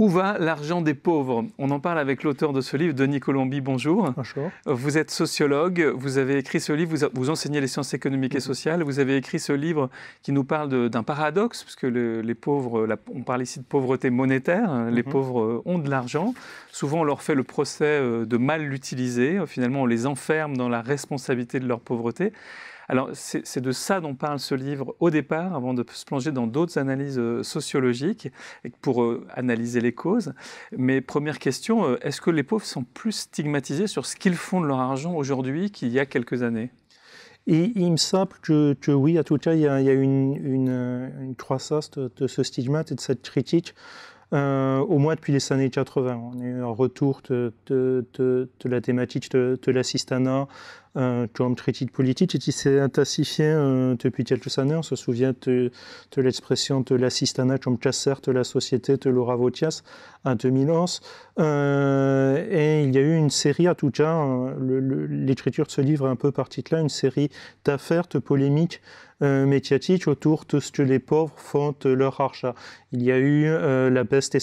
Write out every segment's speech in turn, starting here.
Où va l'argent des pauvres On en parle avec l'auteur de ce livre, Denis Colombi. Bonjour. Bonjour. Vous êtes sociologue, vous avez écrit ce livre, vous, enseignez les sciences économiques et mhm. sociales, vous avez écrit ce livre qui nous parle d'un paradoxe, puisque les pauvres, on parle ici de pauvreté monétaire, hein, les mhm. pauvres euh, ont de l'argent. Souvent, on leur fait le procès euh, de mal l'utiliser. Finalement, on les enferme dans la responsabilité de leur pauvreté. Alors c'est de ça dont parle ce livre au départ, avant de se plonger dans d'autres analyses euh, sociologiques pour euh, analyser les causes. Mais première question, euh, est-ce que les pauvres sont plus stigmatisés sur ce qu'ils font de leur argent aujourd'hui qu'il y a quelques années et il me semble que, oui, à tout cas, il y a, une, croissance de, de, ce stigmate et de cette critique. Euh, au moins depuis les années 80. On est en retour de, la thématique de, l'assistanat euh, comme traité politique et qui s'est intensifié euh, depuis quelques années. On se souvient de, l'expression de l'assistanat comme chasseur de la société de Laura Vautias en 2011. et il y a eu une série, à tout cas, l'écriture de ce livre est un peu partie de là, une série d'affaires, de polémiques euh, médiatique autour de ce que les pauvres font de leur argent. Il y a eu euh, la peste des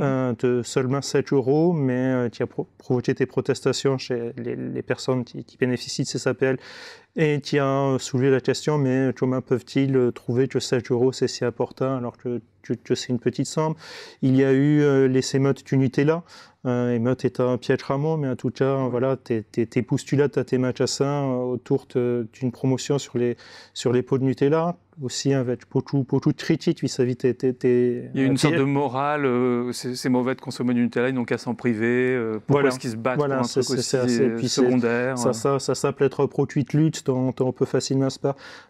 euh, de seulement 7 euros, mais qui euh, a provoqué des protestations chez les, personnes qui, bénéficient de ces appels et qui a soulevé la question, mais comment peuvent-ils euh, trouver que 7 euros c'est si important alors que, c'est une petite somme Il y a eu les émeutes du Nutella, euh, est un piège ramon, mais en tout cas, voilà, tes, tes, postulats tes matchs à autour d'une promotion sur les, sur les pots de Nutella, aussi pour tout pour tout vis-à-vis vie Il y a une sorte de morale, euh, c'est mauvais de consommer du Nutella, ils n'ont qu'à s'en priver. Euh, pourquoi voilà. est-ce qu'ils se battent voilà, pour un truc aussi assez, euh, secondaire Ça, ça, ça s'appelle être produit de lutte dont, on peut facilement se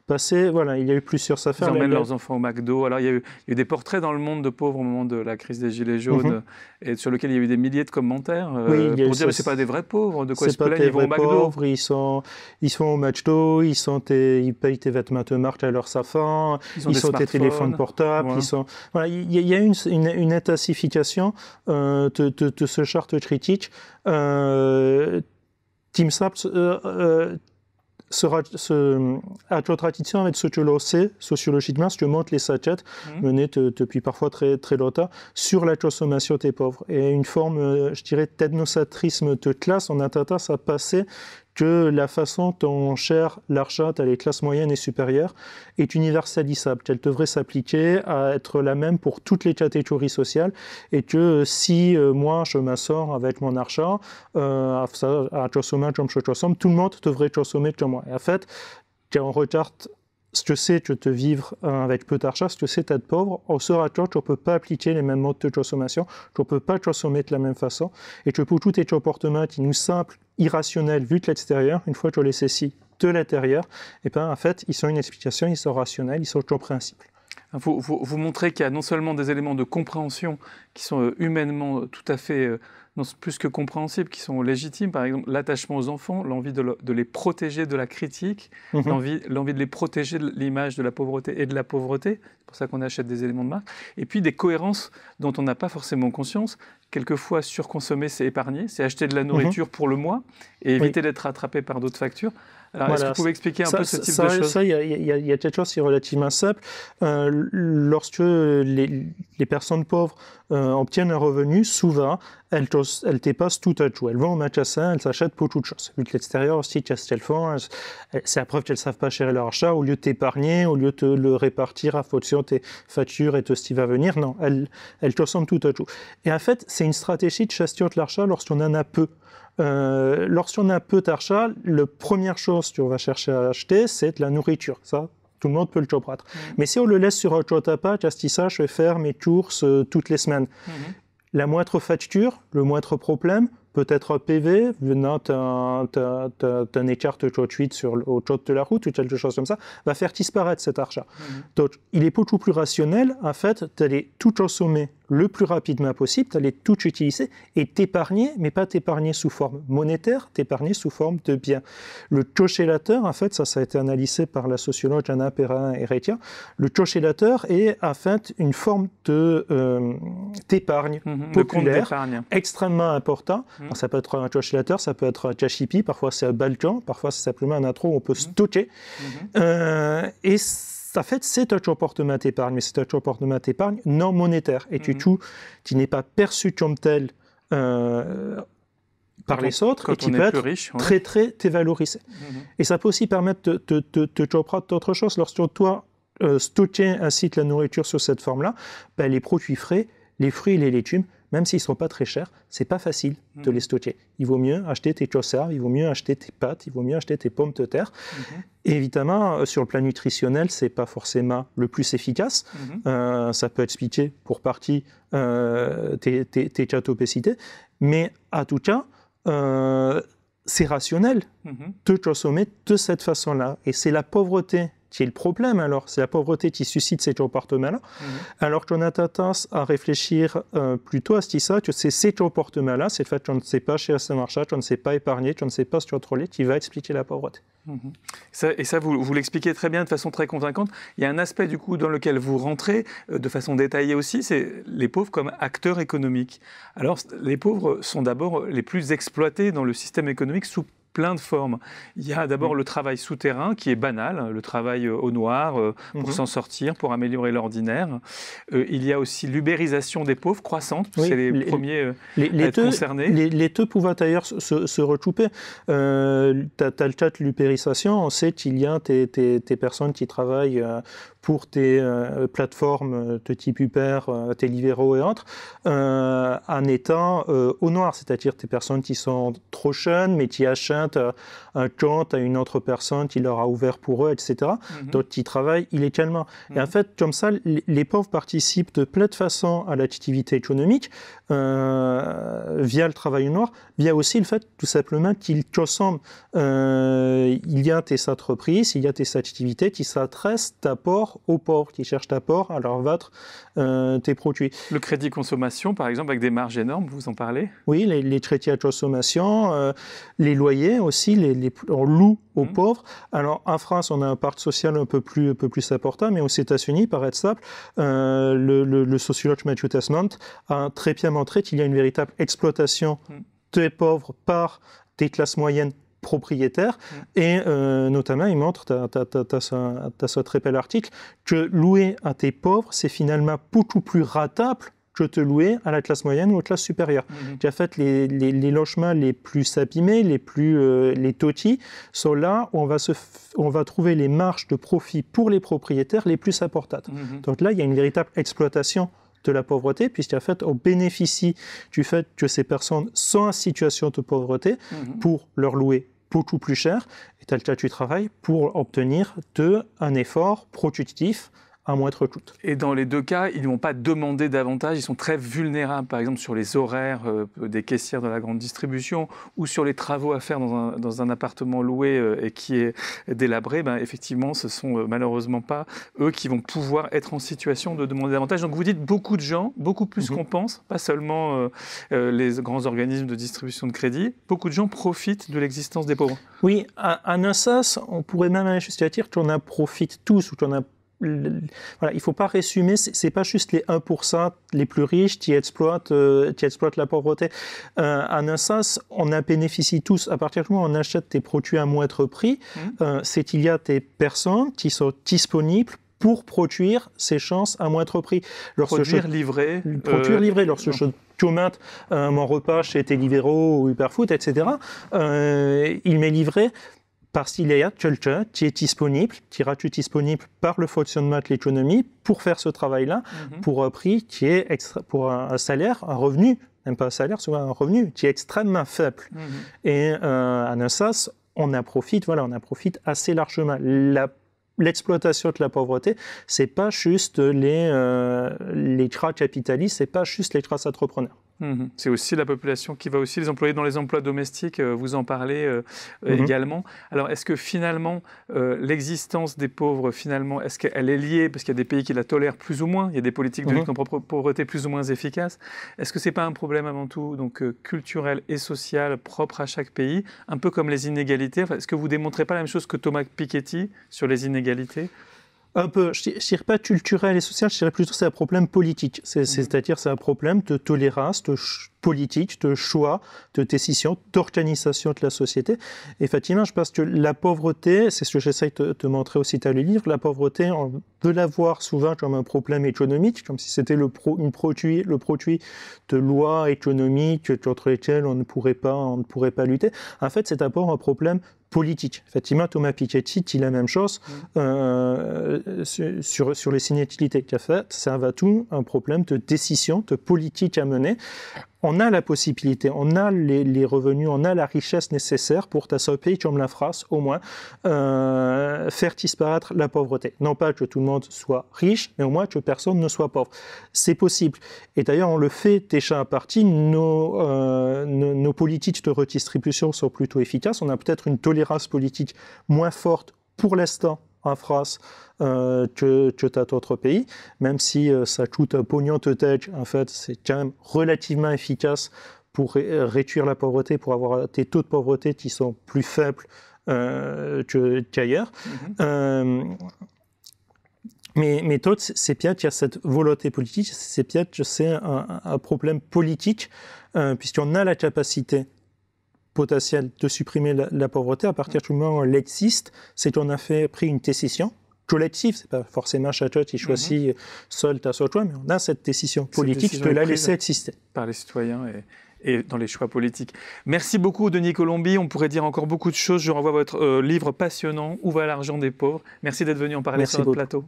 passer. Voilà, il y a eu plusieurs affaires. Ils emmènent leurs enfants au McDo. Alors, il y, a eu, des portraits dans le monde de pauvres au moment de la crise des Gilets jaunes, mhm. et sur lequel il y a eu des milliers de commentaires oui, pour dire, mais c'est pas des vrais pauvres, de quoi ils se plaignent, ils vont au McDo. ils, sont, ils sont au McDo, ils, sont ils payent tes vêtements de marque à leur ils, ont des, sont téléphones portables, ils sont... Voilà, il y, a une, une, intensification euh, de, ce charte critique. Euh, euh, euh, sera ce, à tradition avec ce que l'on sait sociologiquement, ce que montrent les sachets mmh. menés depuis parfois très, très longtemps sur la consommation des pauvres. Et une forme, je dirais, d'ethnocentrisme de classe, on a tendance à passer que la façon dont on gère l'argent à les classes moyennes et supérieures est universalisable, qu'elle devrait s'appliquer à être la même pour toutes les catégories sociales et que si euh, moi je m'assors avec mon argent euh, à consommer comme je consomme, tout le monde devrait consommer comme moi. Et en fait, quand on regarde ce que c'est que de vivre hein, avec peu d'argent, ce que c'est d'être pauvre, on se raconte qu'on ne peut pas appliquer les mêmes modes de consommation, qu'on ne peut pas consommer de la même façon, et que pour tout tes comportements qui nous semblent irrationnels vu de l'extérieur, une fois que qu'on les saisit de l'intérieur, et eh ben, en fait, ils sont une explication, ils sont rationnels, ils sont au principe. Hein, vous, vous montrez qu'il y a non seulement des éléments de compréhension qui sont euh, humainement euh, tout à fait euh, plus que compréhensibles, qui sont légitimes, par exemple l'attachement aux enfants, l'envie de, les protéger de la critique, mhm. l'envie, de les protéger de l'image de la pauvreté et de la pauvreté, c'est pour ça qu'on achète des éléments de marque, et puis des cohérences dont on n'a pas forcément conscience. Quelquefois, surconsommer, c'est épargner, c'est acheter de la mhm. nourriture pour le mois et éviter d'être rattrapé par d'autres factures. Alors, est-ce que vous pouvez expliquer un peu ce type de choses Ça, il y, a quelque chose qui est relativement simple. Euh, lorsque les, personnes pauvres euh, obtiennent un revenu, souvent, elles, elles dépassent tout à tout. Elles vont au magasin, elles s'achètent pour de chose. Vu que l'extérieur aussi, qu'est-ce qu'elles font C'est la preuve qu'elles ne savent pas gérer leur achat. Au lieu de t'épargner, au lieu de le répartir à fonction de tes factures et de ce qui va venir, non, elles, elles consomment tout à tout. Et en fait, c'est une stratégie de gestion de l'achat lorsqu'on en a peu. Euh, lorsqu'on a peu d'argent, la première chose qu'on va chercher à acheter, c'est de la nourriture. Ça, tout le monde peut le comprendre. Mm-hmm. Mais si on le laisse sur Autotapa, ça, je vais faire mes courses euh, toutes les semaines. Mm-hmm. La moindre facture, le moindre problème, peut-être un PV, venant d'un écart de suite sur au code de la route ou quelque chose comme ça, va faire disparaître cet argent. Mm-hmm. Donc, il est beaucoup plus rationnel, en fait, d'aller tout sommet le plus rapidement possible, tu allais tout utiliser et t'épargner, mais pas t'épargner sous forme monétaire, t'épargner sous forme de biens. Le cochélateur, en fait, ça, ça a été analysé par la sociologue Anna Perrin Heretia, le cochélateur est en fait une forme de euh, d'épargne mhm, populaire extrêmement important. Mhm. ça peut être un cochélateur, ça peut être un cachipi, parfois c'est un balcon, parfois c'est simplement un intro où on peut mhm. stocker. Euh, et en fait, c'est un comportement d'épargne, mais c'est un comportement d'épargne non monétaire. Et tu mhm. tout qui pas perçu comme tel euh, par les autres et qui peut être très, très dévalorisé. Mhm. Et ça peut aussi permettre de, de, de, de comprendre d'autres choses. Lorsque toi, euh, stocker ainsi que la nourriture sous cette forme-là, ben, les produits frais, les fruits et les légumes même s'ils ne sont pas très chers, c'est pas facile de mhm. les stocker. Il vaut mieux acheter tes conserves, il vaut mieux acheter tes pâtes, il vaut mieux acheter tes pommes de terre. Et mhm. évidemment, euh, sur le plan nutritionnel, c'est pas forcément le plus efficace. Mhm. Euh, ça peut expliquer pour partie euh, tes, tes, mais à tout cas, c'est rationnel de consommer de cette façon-là. Et c'est la pauvreté c'est le problème alors, c'est la pauvreté qui suscite ces comportements-là. Mhm. Alors qu'on a tendance à réfléchir euh, plutôt à ce qui ça, que c'est ces comportements-là, c'est le fait qu'on ne sais pas chez ce marché, qu'on ne sais pas épargner, qu'on ne sais pas se contrôler, qui va expliquer la pauvreté. Mhm. et ça, vous, l'expliquez très bien de façon très convaincante. Il y a un aspect du coup dans lequel vous rentrez euh, de façon détaillée aussi, c'est les pauvres comme acteurs économiques. Alors, les pauvres sont d'abord les plus exploités dans le système économique sous plein de formes. Il y a d'abord mm. le travail souterrain qui est banal, hein, le travail euh, au noir euh, pour mm-hmm. s'en sortir, pour améliorer l'ordinaire. Euh, il y a aussi l'ubérisation des pauvres croissante, c'est les, premiers les, les concernés. Les, deux pouvaient d'ailleurs se, se recouper. Euh, tu as, le chat l'ubérisation, on sait qu'il y a tes des personnes qui travaillent pour tes euh, plateformes euh, de type Uber, euh, et autres, euh, en étant état au noir, c'est-à-dire tes personnes qui sont trop jeunes, mais qui achètent un compte à une autre personne qui leur a ouvert pour eux, etc. Mhm. Donc, qui travaillent illégalement. est Et en mhm. fait, comme ça, les pauvres participent de plein de façons à l'activité économique via le travail au noir, via aussi le fait, tout simplement, qu'ils consomment. il y a tes entreprises, il y a tes activités qui s'adressent d'abord aux pauvres qui cherchent à port à leur tes produits. Le crédit consommation, par exemple, avec des marges énormes, vous en parlez Oui, les, les, crédits à consommation, euh, les loyers aussi, les, on loue aux mmh. pauvres. Alors, en France, on a un parc social un peu plus, un peu plus important, mais aux États-Unis, par exemple, euh, le, le, sociologue Matthew Tasman a très bien montré qu'il y a une véritable exploitation mmh. des pauvres par des classes moyennes propriétaires. Mm. Et euh, notamment, il montre, tu as, ce très bel article, que louer à tes pauvres, c'est finalement beaucoup plus ratable que te louer à la classe moyenne ou à la classe supérieure. Tu as mm-hmm. fait, les, les, les, logements les plus abîmés, les plus euh, les totis, sont là où on va, se on va trouver les marges de profit pour les propriétaires les plus apportables. Mm-hmm. Donc là, il y a une véritable exploitation de la pauvreté, puisqu'en fait, on bénéficie du fait que ces personnes sont en situation de pauvreté mm-hmm. pour leur louer beaucoup plus cher et tel que tu travailles pour obtenir de un effort productif à moindre coût. Et dans les deux cas, ils ne vont pas demander davantage, ils sont très vulnérables, par exemple sur les horaires euh, des caissières de la grande distribution ou sur les travaux à faire dans un, appartement loué euh, et qui est délabré. Ben, effectivement, ce sont euh, malheureusement pas eux qui vont pouvoir être en situation de demander davantage. Donc vous dites beaucoup de gens, beaucoup plus mhm. qu'on pense, pas seulement les grands organismes de distribution de crédit, beaucoup de gens profitent de l'existence des pauvres. Oui, à, à on pourrait même à dire qu'on en profite tous ou qu'on en voilà, il ne faut pas résumer, ce n'est pas juste les 1% les plus riches qui exploitent, euh, qui exploitent la pauvreté. À euh, en un sens, on en bénéficie tous. À partir du moment où on achète des produits à moindre prix, mmh. euh, c'est qu'il y a des personnes qui sont disponibles pour produire ces chances à moindre prix. Lorsque produire, je... livré. Produire, livrer. Lorsque je commande mon repas chez Télivéro ou foot etc., il m'est livré parce qu'il y a quelqu'un qui est disponible, qui est disponible par le fonctionnement de l'économie pour faire ce travail-là, mhm. pour un prix qui est pour un, salaire, un revenu, même pas un salaire, souvent un revenu qui est extrêmement faible. Mhm. Et à euh, Nassas, on en profite, voilà, on en profite assez largement. l'exploitation de la pauvreté, c'est pas juste les, euh, capitalistes, capitalistes, c'est pas juste les traces entrepreneurs. Mhm. C'est aussi la population qui va aussi, les employer dans les emplois domestiques, euh, vous en parlez euh, euh, mhm. également. Alors, est-ce que finalement, l'existence des pauvres, finalement, est-ce qu'elle est liée, parce qu'il y a des pays qui la tolèrent plus ou moins, il y a des politiques de mhm. lutte contre la pauvreté plus ou moins efficaces, est-ce que ce n'est pas un problème avant tout donc, culturel et social propre à chaque pays, un peu comme les inégalités Est-ce que vous démontrez pas la même chose que Thomas Piketty sur les inégalités un peu, je ne dirais pas culturel et social, je dirais plutôt c'est un problème politique. Mhm. C'est-à-dire c'est un problème de tolérance, de, politique, de choix, de décision, d'organisation de la société. Et Fatima, je pense que la pauvreté, c'est ce que j'essaye de, te montrer aussi dans le livre, la pauvreté, on peut la voir souvent comme un problème économique, comme si c'était le, produit, le produit de lois économiques contre lesquelles on ne pourrait pas, on ne pourrait pas lutter. En fait, c'est d'abord un problème politique. Fatima Thomas Piketty dit la même chose mm. euh, sur, sur les signatilités qu'a faites. Ça va tout un problème de décision, de politique à mener on a la possibilité, on a les, revenus, on a la richesse nécessaire pour ta ce pays comme la phrase, au moins, euh, faire disparaître la pauvreté. Non pas que tout le monde soit riche, mais au moins que personne ne soit pauvre. C'est possible. Et d'ailleurs, on le fait déjà à partie. Euh, nos politiques de redistribution sont plutôt efficaces. On a peut-être une tolérance politique moins forte pour l'instant en France euh, que, que dans d'autres pays, même si euh, ça coûte un pognon total, en fait, c'est quand même relativement efficace pour euh, réduire la pauvreté, pour avoir des taux de pauvreté qui sont plus faibles qu'ailleurs. Mm-hmm. mais, mais c'est bien qu'il y a cette volonté politique, c'est bien que c'est un, un, problème politique, puisqu'on a la capacité potentiel de supprimer la, pauvreté à partir du moment où elle existe, c'est qu'on a fait, pris une décision collective, c'est pas forcément chacun qui choisit mhm. euh, seul ta seul toi, mais on a cette décision politique, de la laisser exister. Par les citoyens et, dans les choix politiques. Merci beaucoup, Denis Colombi. On pourrait dire encore beaucoup de choses. Je renvoie votre euh, livre passionnant, Où va l'argent des pauvres Merci d'être venu en parler sur notre plateau.